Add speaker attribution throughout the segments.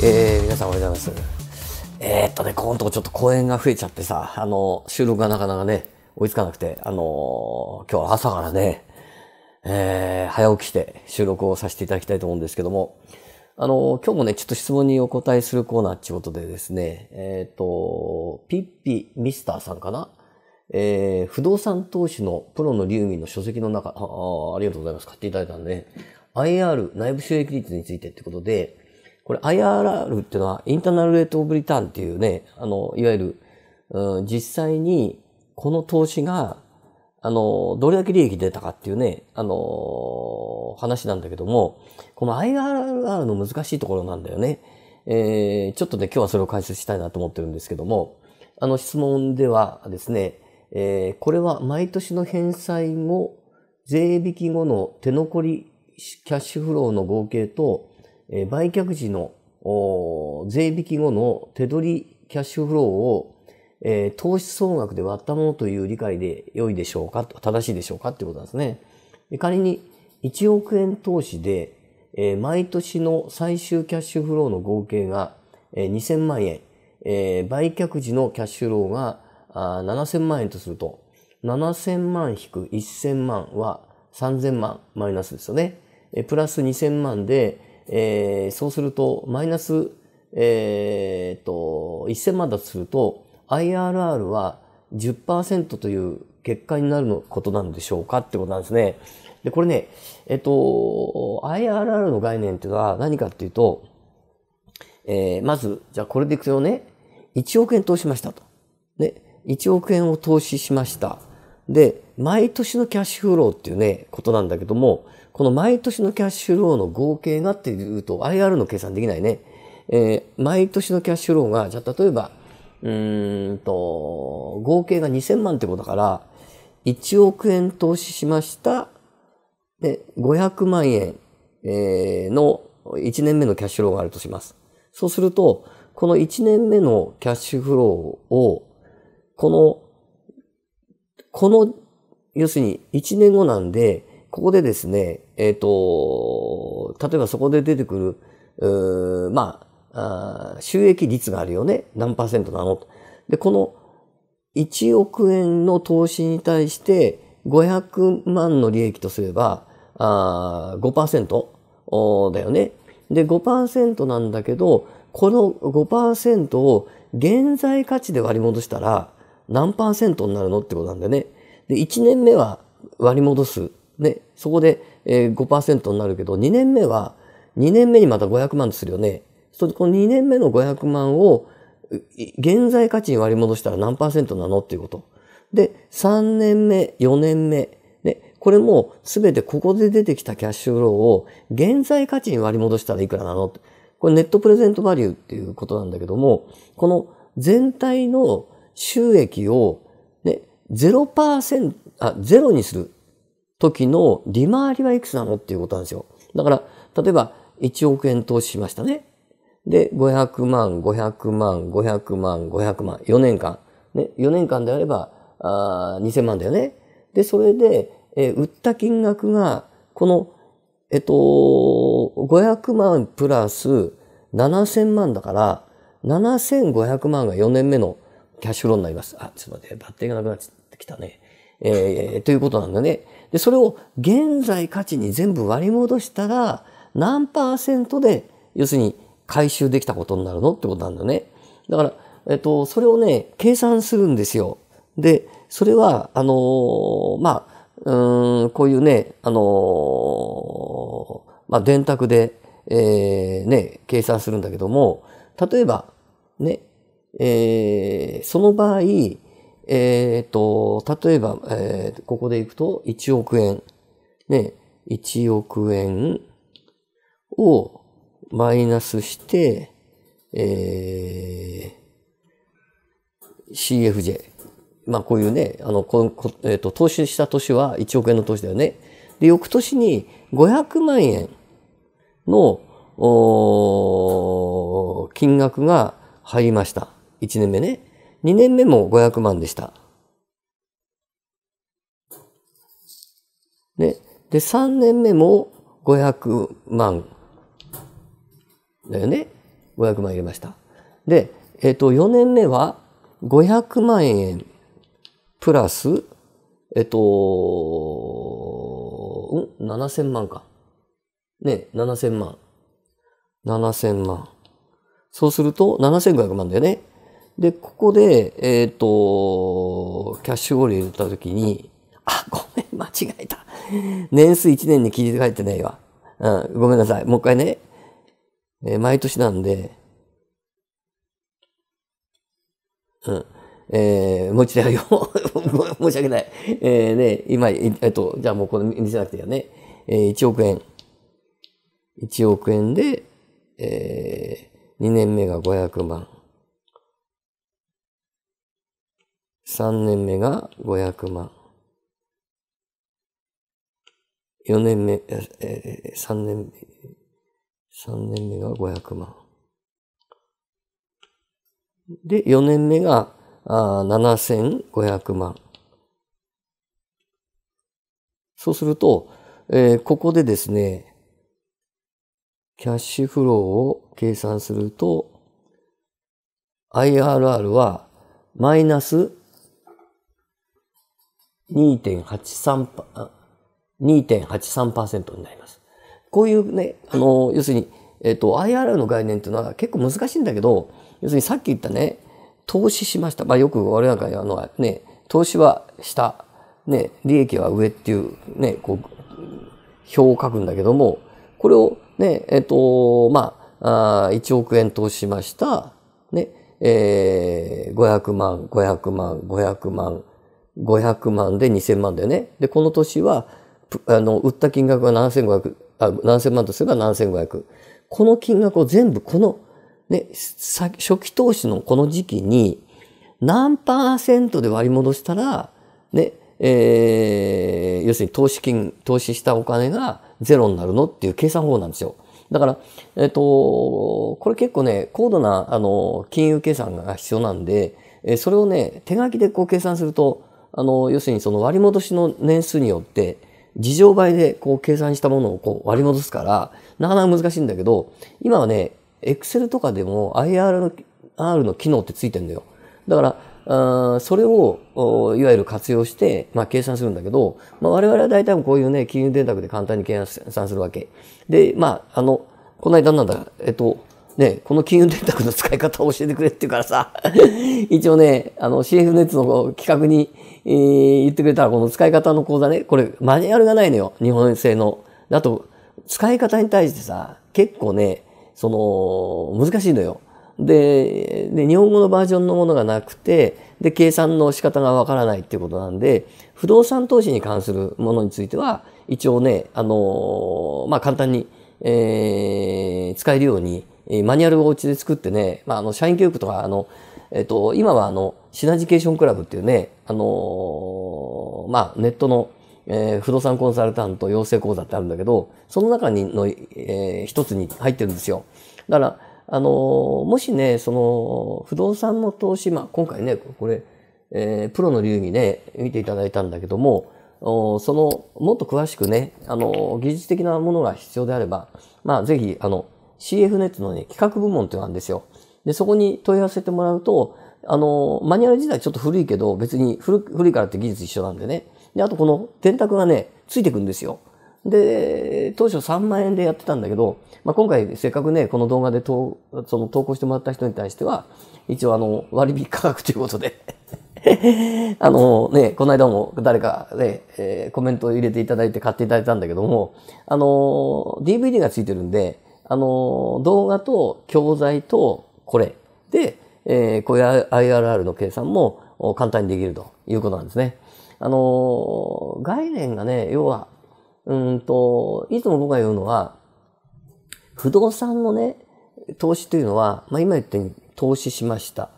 Speaker 1: えー、皆さんおはようございます。えー、っとね、このとこちょっと公演が増えちゃってさ、あの、収録がなかなかね、追いつかなくて、あのー、今日は朝からね、えー、早起きして収録をさせていただきたいと思うんですけども、あのー、今日もね、ちょっと質問にお答えするコーナーってうことでですね、えっ、と、ピッピミスターさんかなえー、不動産投資のプロの流民の書籍の中あ、ありがとうございます。買っていただいたんで、ね、IR、内部収益率についてってことで、これ IRR っていうのは、インターナルレートオブリターンっていうね、あの、いわゆる、うん、実際にこの投資が、あの、どれだけ利益出たかっていうね、あの、話なんだけども、この IRR の難しいところなんだよね。えー、ちょっとね、今日はそれを解説したいなと思ってるんですけども、あの質問ではですね、えー、これは毎年の返済後、税引き後の手残りキャッシュフローの合計とえ売却時の税引き後の手取りキャッシュフローを、え投資総額で割ったものという理解で良いでしょうか正しいでしょうかっていうことなんですね。仮に1億円投資で、え毎年の最終キャッシュフローの合計が、2000万円、え売却時のキャッシュフローが7000万円とすると、7000万引く1000万は3000万マイナスですよね。えプラス2000万で、えー、そうすると、マイナス、えー、と、1000万だとすると、IRR は10%という結果になるのことなんでしょうかってことなんですね。で、これね、えっと、IRR の概念っていうのは何かっていうと、えー、まず、じゃあこれでいくとね、1億円投資しましたと。ね、1億円を投資しました。で、毎年のキャッシュフローっていうね、ことなんだけども、この毎年のキャッシュローの合計がっていうと IR の計算できないね。えー、毎年のキャッシュローが、じゃあ例えば、うんと、合計が2000万ってことだから、1億円投資しました。で、500万円、えー、の1年目のキャッシュローがあるとします。そうすると、この1年目のキャッシュフローを、この、この、要するに1年後なんで、ここでですね、えっ、ー、と、例えばそこで出てくる、まあ収益率があるよね。何パーセントなので、この1億円の投資に対して500万の利益とすれば、あー5%だよね。で、5%なんだけど、この5%を現在価値で割り戻したら何パーセントになるのってことなんだよね。で、1年目は割り戻す。で、そこで5%になるけど、2年目は、2年目にまた500万とするよね。そこの2年目の500万を、現在価値に割り戻したら何パーセントなのっていうこと。で、3年目、4年目。ね、これも全てここで出てきたキャッシュフローを現在価値に割り戻したらいくらなのこれネットプレゼントバリューっていうことなんだけども、この全体の収益を、ね、0%、あ、0にする。時の利回りはいくつなのっていうことなんですよ。だから、例えば1億円投資しましたね。で、500万、500万、500万、500万、4年間。ね、4年間であれば、あ2000万だよね。で、それで、えー、売った金額が、この、えっと、500万プラス7000万だから、7500万が4年目のキャッシュフローになります。あ、ちょっと待って、バッテリーがなくなってきたね。えー、ということなんだね。で、それを現在価値に全部割り戻したら、何パーセントで、要するに回収できたことになるのってことなんだよね。だから、えっと、それをね、計算するんですよ。で、それは、あのー、まあ、うん、こういうね、あのー、まあ、電卓で、えー、ね、計算するんだけども、例えば、ね、えー、その場合、えっ、ー、と、例えば、えー、ここでいくと、1億円。ね、1億円をマイナスして、えー、CFJ。まあ、こういうね、あの、ここえー、と、投資した年は1億円の投資だよね。で、翌年に500万円の、お金額が入りました。1年目ね。2年目も500万でした。ね、で、3年目も500万だよね。500万入れました。で、えっ、ー、と、4年目は500万円プラス、えっ、ー、と、うん ?7000 万か。ね、7000万。7000万。そうすると7500万だよね。で、ここで、えっ、ー、と、キャッシュウォール入れたときに、あ、ごめん、間違えた。年数1年に切り替えてないわ。うん、ごめんなさい。もう一回ね。えー、毎年なんで、うん。えー、もう一度やるよ。申し訳ない。えー、ね、今、えっと、じゃあもうこの見せなくていいよね。えー、1億円。1億円で、えー、2年目が500万。3年目が500万。4年目、ええ3年目、3年目が500万。で、4年目があ7500万。そうすると、えー、ここでですね、キャッシュフローを計算すると、IRR はマイナス2.83%、になります。こういうね、あの、要するに、えっ、ー、と、IRR の概念っていうのは結構難しいんだけど、要するにさっき言ったね、投資しました。まあよく我なんかあのね、投資は下、ね、利益は上っていうね、こう、表を書くんだけども、これをね、えっ、ー、と、まあ、あ1億円投資しました。ね、えー、500万、500万、500万、500万で2000万だよね。で、この年は、あの、売った金額が7500、あ、何千万とすれば7500。この金額を全部この、ね、初期投資のこの時期に何パーセントで割り戻したら、ね、えー、要するに投資金、投資したお金がゼロになるのっていう計算法なんですよ。だから、えっ、ー、と、これ結構ね、高度な、あの、金融計算が必要なんで、えー、それをね、手書きでこう計算すると、あの、要するにその割り戻しの年数によって、事情倍でこう計算したものをこう割り戻すから、なかなか難しいんだけど、今はね、Excel とかでも IR のの機能ってついてるんだよ。だから、あそれをいわゆる活用して、まあ、計算するんだけど、まあ、我々は大体こういうね、金融電卓で簡単に計算するわけ。で、まあ、あの、この間なんだ、えっと、ね、この金融電卓の使い方を教えてくれって言うからさ、一応ね、あの CF ネットの企画に、えー、言ってくれたら、この使い方の講座ね、これマニュアルがないのよ、日本製の。あと、使い方に対してさ、結構ね、その、難しいのよ。で、で日本語のバージョンのものがなくて、で、計算の仕方がわからないっていうことなんで、不動産投資に関するものについては、一応ね、あのまあ、簡単に、えー、使えるように、マニュアルをお家で作ってね、まあ、あの、社員教育とか、あの、えっと、今はあの、シナジケーションクラブっていうね、あのー、まあ、ネットの、えー、不動産コンサルタント養成講座ってあるんだけど、その中にの、えー、一つに入ってるんですよ。だから、あのー、もしね、その、不動産の投資、まあ、今回ね、これ、えー、プロの流儀ね、見ていただいたんだけども、おその、もっと詳しくね、あのー、技術的なものが必要であれば、まあ、ぜひ、あの、CF ネットのね、企画部門ってなんですよ。で、そこに問い合わせてもらうと、あの、マニュアル自体ちょっと古いけど、別に古古いからって技術一緒なんでね。で、あとこの電卓がね、ついてくんですよ。で、当初3万円でやってたんだけど、まあ、今回せっかくね、この動画でとその投稿してもらった人に対しては、一応あの、割引価格ということで あのね、この間も誰かね、えー、コメントを入れていただいて買っていただいたんだけども、あの、DVD がついてるんで、あの、動画と教材とこれで、えー、こういう IRR の計算も簡単にできるということなんですね。あの、概念がね、要は、うんと、いつも僕が言うのは、不動産のね、投資というのは、まあ、今言ったように投資しました。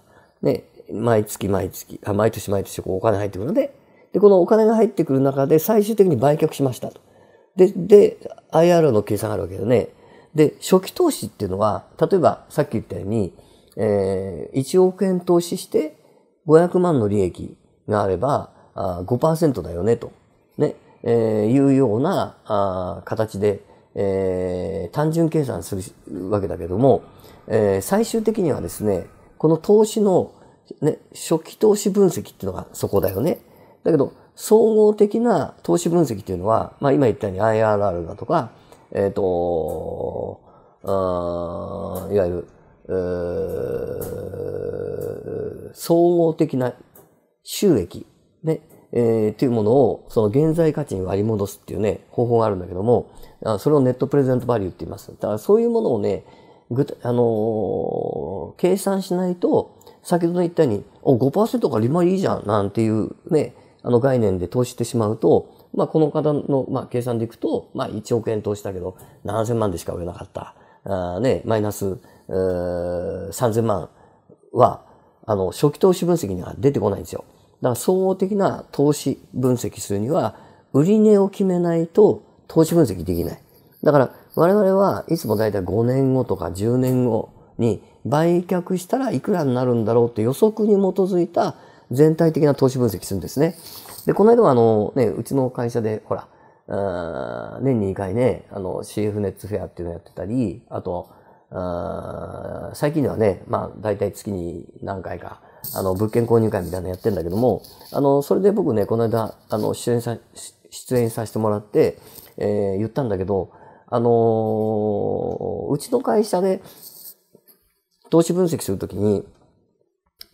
Speaker 1: ね、毎月毎月、あ毎年毎年こうお金入ってくるので、で、このお金が入ってくる中で最終的に売却しましたと。で、で、IR の計算があるわけだよね。で、初期投資っていうのは、例えばさっき言ったように、えー、1億円投資して500万の利益があれば、あ5%だよね、と。ね。えー、いうようなあ形で、えー、単純計算するわけだけども、えー、最終的にはですね、この投資の、ね、初期投資分析っていうのがそこだよね。だけど、総合的な投資分析っていうのは、まあ今言ったように IRR だとか、えっ、ー、と、あいわゆる、総合的な収益、ね、えー、というものを、その現在価値に割り戻すっていうね、方法があるんだけども、それをネットプレゼントバリューって言います。だからそういうものをね、ぐあのー、計算しないと、先ほど言ったように、お、5%が利回りいいじゃん、なんていうね、あの概念で投資してしまうと、まあ、この方の、まあ、計算でいくと、まあ、1億円投資だけど、7000万でしか売れなかった。あね、マイナス、3000万は、あの、初期投資分析には出てこないんですよ。だから総合的な投資分析するには、売値を決めないと投資分析できない。だから我々はいつもだいたい5年後とか10年後に売却したらいくらになるんだろうって予測に基づいた全体的な投資分析するんですね。で、この間はあの、ね、うちの会社で、ほら、年に2回ね、あの、CF ネッツフェアっていうのをやってたり、あと、あ最近ではね、まあ、大体月に何回か、あの、物件購入会みたいなのやってんだけども、あの、それで僕ね、この間、あの、出演さ、出演させてもらって、えー、言ったんだけど、あのー、うちの会社で、投資分析するときに、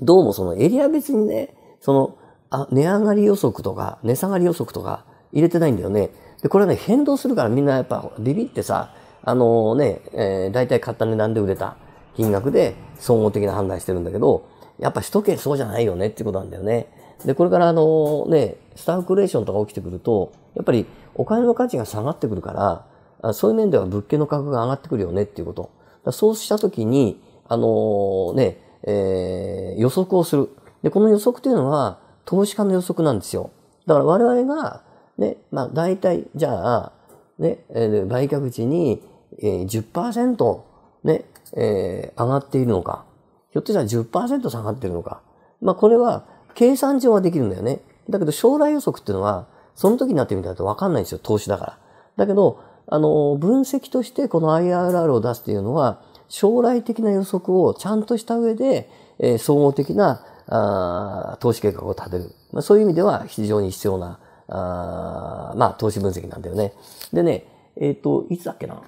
Speaker 1: どうもそのエリア別にね、その、あ値上がり予測とか値下がり予測とか入れてないんだよね。で、これはね、変動するからみんなやっぱビビってさ、あのね、えー、大体買った値段で売れた金額で総合的な判断してるんだけど、やっぱ首都圏そうじゃないよねっていうことなんだよね。で、これからあのね、スタークレーションとか起きてくると、やっぱりお金の価値が下がってくるから、そういう面では物件の価格が上がってくるよねっていうこと。そうしたときに、あのね、えー、予測をする。で、この予測っていうのは、投資家の予測なんですよ。だから我々が、ね、まあ大体、じゃあ、ね、売却時に10%ね、えー、上がっているのか、ひょっとしたら10%下がっているのか、まあこれは計算上はできるんだよね。だけど将来予測っていうのは、その時になってみたいとかんないんですよ、投資だから。だけど、あの、分析としてこの IRR を出すっていうのは、将来的な予測をちゃんとした上で、えー、総合的なあ投資計画を立てる。まあ、そういう意味では非常に必要な、あまあ、投資分析なんだよね。でね、えっ、ー、と、いつだっけな。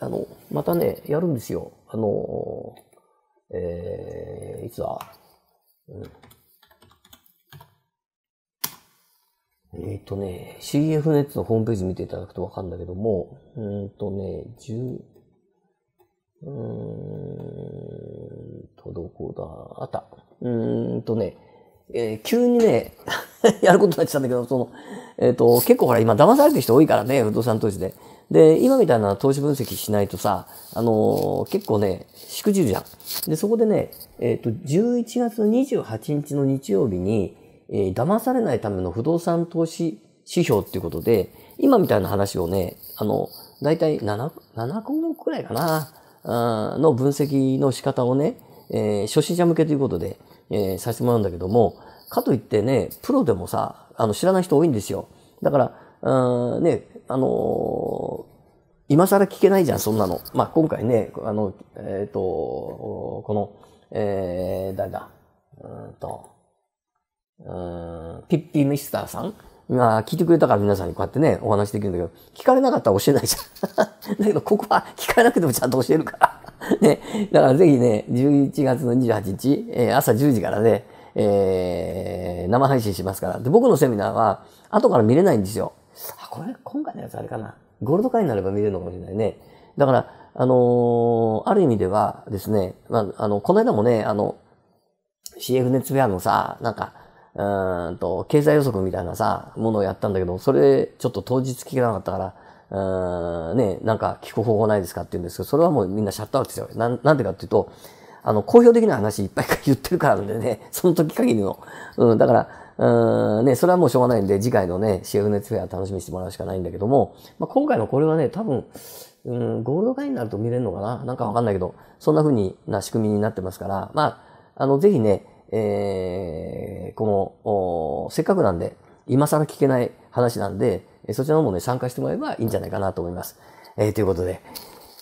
Speaker 1: あの、またね、やるんですよ。あの、えー、いつだ、うん、えっ、ー、とね、CF ネットのホームページ見ていただくとわかるんだけども、うんとね、10、うーんと、どこだあった。うんとね、えー、急にね、やることになっちゃったんだけど、その、えっ、ー、と、結構ほら、今騙されてる人多いからね、不動産投資で。で、今みたいな投資分析しないとさ、あのー、結構ね、しくじるじゃん。で、そこでね、えっ、ー、と、11月28日の日曜日に、えー、騙されないための不動産投資指標っていうことで、今みたいな話をね、あの、だいたい7、7項目くらいかな、あの分析の仕方をね、えー、初心者向けということで、えー、させてもらうんだけども、かといってね、プロでもさ、あの、知らない人多いんですよ。だから、うん、ね、あのー、今更聞けないじゃん、そんなの。まあ、今回ね、あの、えっ、ー、と、この、えー、誰だ、うんと、うん、ピッピーミスターさんが聞いてくれたから皆さんにこうやってね、お話できるんだけど、聞かれなかったら教えないじゃん。だけど、ここは聞かれなくてもちゃんと教えるから。ね、だからぜひね、11月の28日、えー、朝10時からね、えー、生配信しますから。で、僕のセミナーは、後から見れないんですよ。あ、これ、今回のやつあれかな。ゴールド会になれば見れるのかもしれないね。だから、あのー、ある意味ではですね、まあ、あの、この間もね、あの、CF ネットフェアのさ、なんか、うんと、経済予測みたいなさ、ものをやったんだけど、それ、ちょっと当日聞けなかったから、うん、ね、なんか聞く方法ないですかって言うんですけど、それはもうみんなシャットアウトしすよ。なん、なんでかっていうと、あの、公表的な話いっぱい言ってるからなんでね、その時限りの。うん、だから、うん、ね、それはもうしょうがないんで、次回のね、シェフネットフェア楽しみにしてもらうしかないんだけども、まあ、今回のこれはね、多分、うん、ゴールド会になると見れるのかななんかわかんないけど、そんな風にな仕組みになってますから、まあ、あの、ぜひね、えー、この、せっかくなんで、今更聞けない話なんで、えそちらの方もね、参加してもらえばいいんじゃないかなと思います。えー、ということで、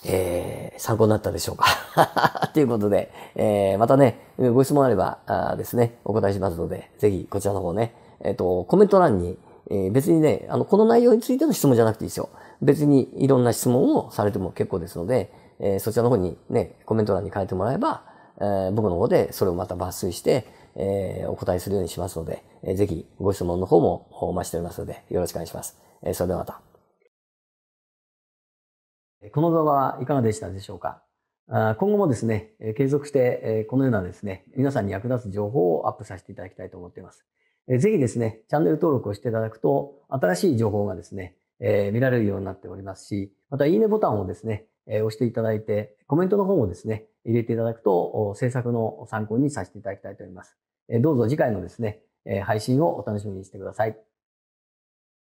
Speaker 1: えー、参考になったでしょうか ということで、えー、またね、ご質問あればあですね、お答えしますので、ぜひこちらの方ね、えっ、ー、と、コメント欄に、えー、別にね、あの、この内容についての質問じゃなくていいですよ。別にいろんな質問をされても結構ですので、えー、そちらの方にね、コメント欄に書いてもらえば、えー、僕の方でそれをまた抜粋して、えー、お答えするようにしますので、えー、ぜひご質問の方もお待ちしておりますので、よろしくお願いします。えー、それではまた。この動画はいかがでしたでしょうか今後もですね、継続して、このようなですね、皆さんに役立つ情報をアップさせていただきたいと思っています。ぜひですね、チャンネル登録をしていただくと、新しい情報がですね、えー、見られるようになっておりますし、また、いいねボタンをですね、えー、押していただいて、コメントの方もですね、入れていただくと、制作の参考にさせていただきたいと思います。どうぞ次回のですね、配信をお楽しみにしてください。